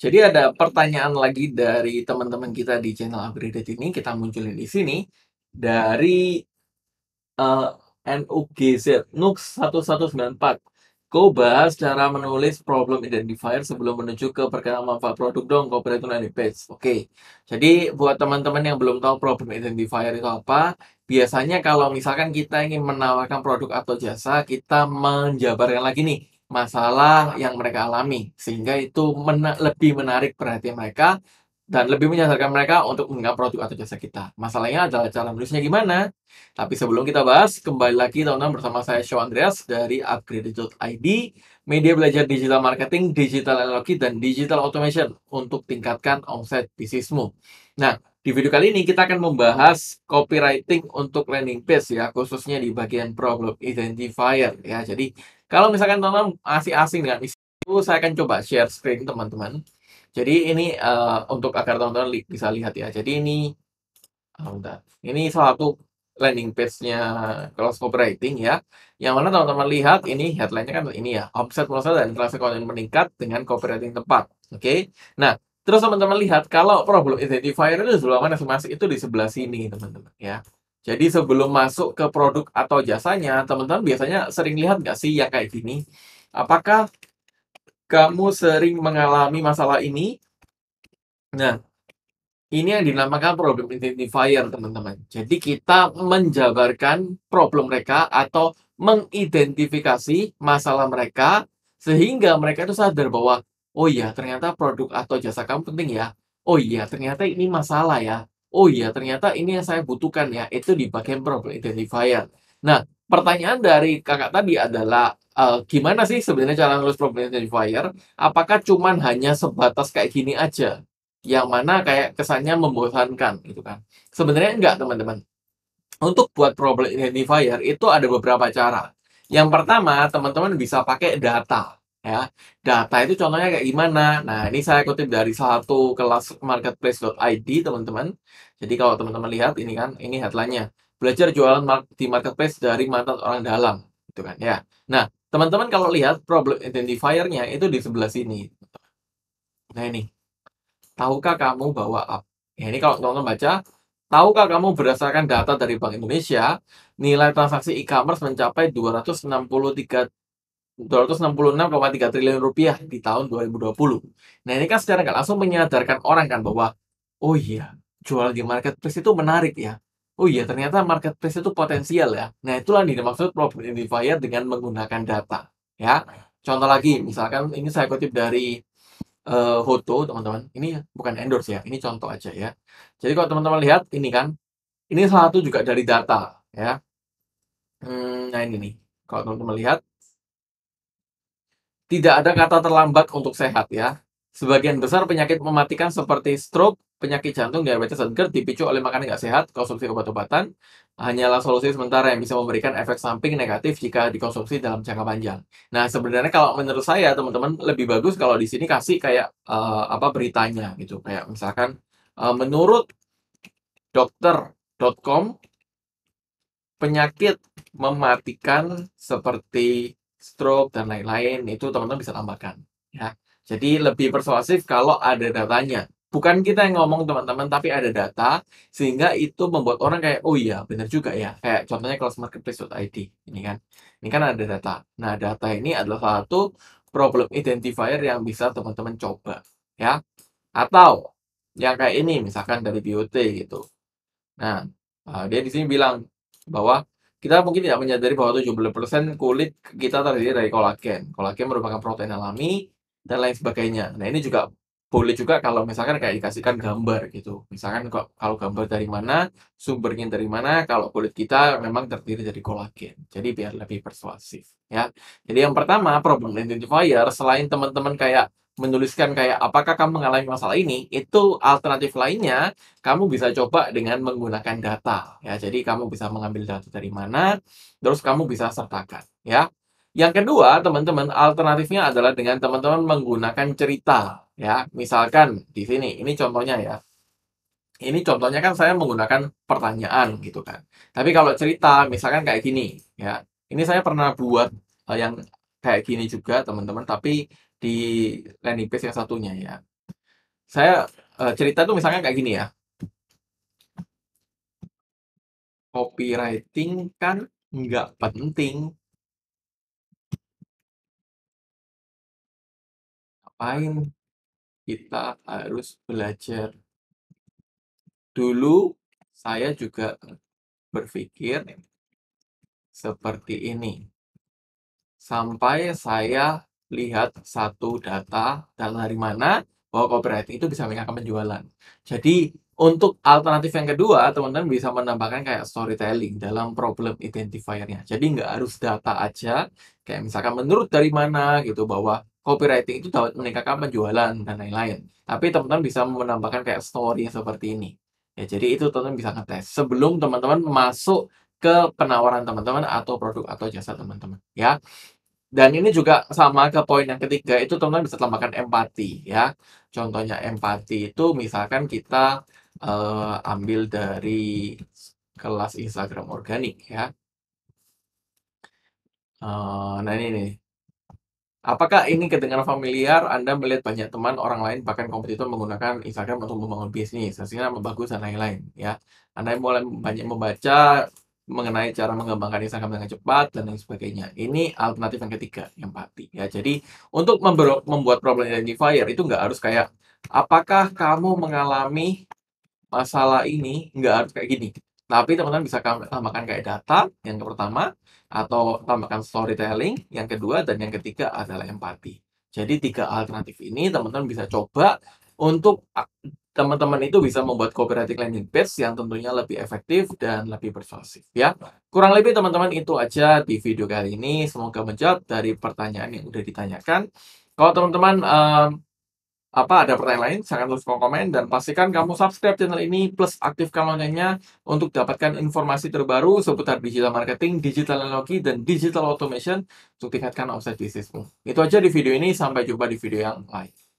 Jadi ada pertanyaan lagi dari teman-teman kita di channel upgraded ini, kita munculin di sini dari uh, NUGZ NUX 1194. Kau bahas cara menulis problem identifier sebelum menuju ke perkenalan manfaat produk dong, kau perhitungan di page. Oke, jadi buat teman-teman yang belum tahu problem identifier itu apa, biasanya kalau misalkan kita ingin menawarkan produk atau jasa, kita menjabarkan lagi nih masalah yang mereka alami sehingga itu men lebih menarik perhatian mereka dan lebih menyadarkan mereka untuk menganggap produk atau jasa kita. Masalahnya adalah cara menulisnya gimana. Tapi sebelum kita bahas, kembali lagi teman-teman bersama saya Show Andreas dari upgrade.id, media belajar digital marketing, digital analogi, dan digital automation untuk tingkatkan omset bisnismu. Nah, di video kali ini kita akan membahas copywriting untuk landing page ya, khususnya di bagian problem identifier ya. Jadi kalau misalkan teman-teman masih asing dengan isu itu, saya akan coba share screen teman-teman. Jadi ini uh, untuk agar teman-teman li bisa lihat ya. Jadi ini, ah, ini salah satu landing page-nya kelas copywriting ya. Yang mana teman-teman lihat ini headline-nya kan ini ya, omset pulsa dan transaksi konten meningkat dengan copywriting tepat. Oke. Okay? Nah, Terus teman-teman lihat kalau problem identifier itu sebelum masing masih itu di sebelah sini teman-teman ya. Jadi sebelum masuk ke produk atau jasanya, teman-teman biasanya sering lihat nggak sih yang kayak gini? Apakah kamu sering mengalami masalah ini? Nah, ini yang dinamakan problem identifier teman-teman. Jadi kita menjabarkan problem mereka atau mengidentifikasi masalah mereka sehingga mereka itu sadar bahwa Oh iya, ternyata produk atau jasa kamu penting ya. Oh iya, ternyata ini masalah ya. Oh iya, ternyata ini yang saya butuhkan ya. Itu di bagian problem identifier. Nah, pertanyaan dari kakak tadi adalah uh, gimana sih sebenarnya cara ngelus problem identifier? Apakah cuman hanya sebatas kayak gini aja? Yang mana kayak kesannya membosankan gitu kan. Sebenarnya enggak, teman-teman. Untuk buat problem identifier itu ada beberapa cara. Yang pertama, teman-teman bisa pakai data ya. Data nah, nah, itu contohnya kayak gimana? Nah, ini saya kutip dari salah satu kelas marketplace.id, teman-teman. Jadi kalau teman-teman lihat ini kan, ini headline-nya. Belajar jualan di marketplace dari mantan orang dalam, gitu kan ya. Nah, teman-teman kalau lihat problem identifier-nya itu di sebelah sini. Nah, ini. Tahukah kamu bahwa up? Ya, ini kalau teman-teman baca, tahukah kamu berdasarkan data dari Bank Indonesia, nilai transaksi e-commerce mencapai 263 266,3 triliun rupiah di tahun 2020. Nah ini kan secara nggak langsung menyadarkan orang kan bahwa oh iya jual di marketplace itu menarik ya. Oh iya ternyata marketplace itu potensial ya. Nah itulah yang dimaksud problem identifier dengan menggunakan data ya. Contoh lagi misalkan ini saya kutip dari uh, Hoto teman-teman ini bukan endorse ya ini contoh aja ya jadi kalau teman-teman lihat ini kan ini salah satu juga dari data ya hmm, nah ini nih kalau teman-teman lihat tidak ada kata terlambat untuk sehat ya. Sebagian besar penyakit mematikan seperti stroke, penyakit jantung, diabetes, dan GERD dipicu oleh makanan nggak sehat, konsumsi obat-obatan, hanyalah solusi sementara yang bisa memberikan efek samping negatif jika dikonsumsi dalam jangka panjang. Nah, sebenarnya kalau menurut saya, teman-teman, lebih bagus kalau di sini kasih kayak uh, apa beritanya gitu. Kayak misalkan, uh, menurut dokter.com, penyakit mematikan seperti stroke dan lain-lain itu teman-teman bisa tambahkan ya. Jadi lebih persuasif kalau ada datanya. Bukan kita yang ngomong teman-teman, tapi ada data sehingga itu membuat orang kayak oh iya benar juga ya. Kayak contohnya kelas marketplace.id ini kan. Ini kan ada data. Nah, data ini adalah satu problem identifier yang bisa teman-teman coba ya. Atau yang kayak ini misalkan dari BOT gitu. Nah, ah, dia di sini bilang bahwa kita mungkin tidak menyadari bahwa 70% kulit kita terdiri dari kolagen. Kolagen merupakan protein alami dan lain sebagainya. Nah, ini juga boleh juga kalau misalkan kayak dikasihkan gambar gitu. Misalkan kok kalau gambar dari mana, sumbernya dari mana, kalau kulit kita memang terdiri dari kolagen. Jadi biar lebih persuasif ya. Jadi yang pertama problem identifier selain teman-teman kayak menuliskan kayak apakah kamu mengalami masalah ini, itu alternatif lainnya kamu bisa coba dengan menggunakan data ya. Jadi kamu bisa mengambil data dari mana, terus kamu bisa sertakan ya. Yang kedua, teman-teman, alternatifnya adalah dengan teman-teman menggunakan cerita ya. Misalkan di sini, ini contohnya ya. Ini contohnya kan saya menggunakan pertanyaan gitu kan. Tapi kalau cerita misalkan kayak gini ya. Ini saya pernah buat yang kayak gini juga teman-teman tapi di landing page yang satunya ya. Saya e, cerita tuh misalnya kayak gini ya. Copywriting kan nggak penting. Ngapain kita harus belajar? Dulu saya juga berpikir seperti ini. Sampai saya lihat satu data dari mana bahwa copywriting itu bisa meningkatkan penjualan. Jadi untuk alternatif yang kedua, teman-teman bisa menambahkan kayak storytelling dalam problem identifiernya. Jadi nggak harus data aja, kayak misalkan menurut dari mana gitu bahwa copywriting itu dapat meningkatkan penjualan dan lain-lain. Tapi teman-teman bisa menambahkan kayak story seperti ini. Ya, jadi itu teman-teman bisa ngetes sebelum teman-teman masuk ke penawaran teman-teman atau produk atau jasa teman-teman ya. Dan ini juga sama ke poin yang ketiga itu teman-teman bisa tambahkan empati ya. Contohnya empati itu misalkan kita uh, ambil dari kelas Instagram organik ya. Uh, nah ini nih. Apakah ini kedengaran familiar? Anda melihat banyak teman orang lain bahkan kompetitor menggunakan Instagram untuk membangun bisnis, hasilnya bagus dan lain-lain ya. Anda mulai banyak membaca mengenai cara mengembangkan Instagram dengan cepat dan lain sebagainya. Ini alternatif yang ketiga, empati. Ya, jadi untuk membuat problem identifier itu nggak harus kayak apakah kamu mengalami masalah ini nggak harus kayak gini. Tapi teman-teman bisa tambahkan kayak data yang pertama atau tambahkan storytelling yang kedua dan yang ketiga adalah empati. Jadi tiga alternatif ini teman-teman bisa coba untuk teman-teman itu bisa membuat copywriting landing page yang tentunya lebih efektif dan lebih persuasif ya. Kurang lebih teman-teman itu aja di video kali ini. Semoga menjawab dari pertanyaan yang sudah ditanyakan. Kalau teman-teman um, apa ada pertanyaan lain, jangan terus komen dan pastikan kamu subscribe channel ini plus aktifkan loncengnya untuk dapatkan informasi terbaru seputar digital marketing, digital analogi, dan digital automation untuk tingkatkan omset bisnismu. Itu aja di video ini, sampai jumpa di video yang lain.